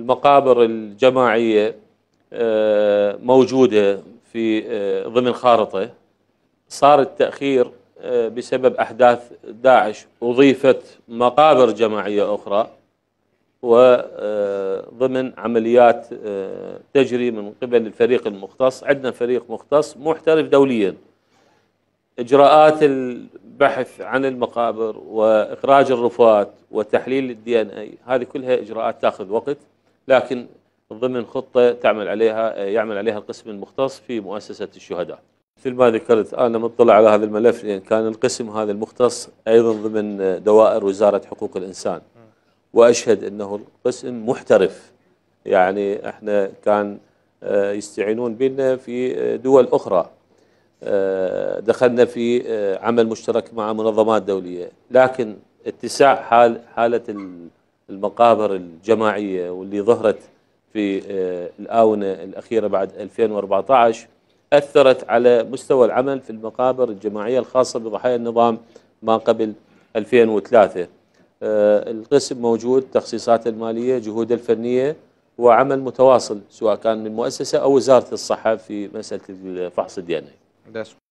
المقابر الجماعية آه، موجودة في آه، ضمن خارطة صار التأخير آه، بسبب أحداث داعش أضيفت مقابر جماعية أخرى وضمن عمليات تجري من قبل الفريق المختص عندنا فريق مختص محترف دوليا إجراءات البحث عن المقابر وإخراج الرفات وتحليل الدي ان اي هذه كلها إجراءات تاخذ وقت لكن ضمن خطة تعمل عليها يعمل عليها القسم المختص في مؤسسة الشهداء مثل ما ذكرت أنا مطلع على هذا الملف لأن كان القسم هذا المختص أيضا ضمن دوائر وزارة حقوق الإنسان وأشهد أنه القسم محترف يعني احنا كان آه، يستعينون بنا في دول أخرى آه، دخلنا في آه، عمل مشترك مع منظمات دولية لكن اتساع حال حالة المقابر الجماعية واللي ظهرت في آه، الآونة الأخيرة بعد 2014 أثرت على مستوى العمل في المقابر الجماعية الخاصة بضحايا النظام ما قبل 2003 آه، القسم موجود تخصيصات المالية جهود الفنية وعمل متواصل سواء كان من مؤسسة أو وزارة الصحة في مسألة الفحص الدي ان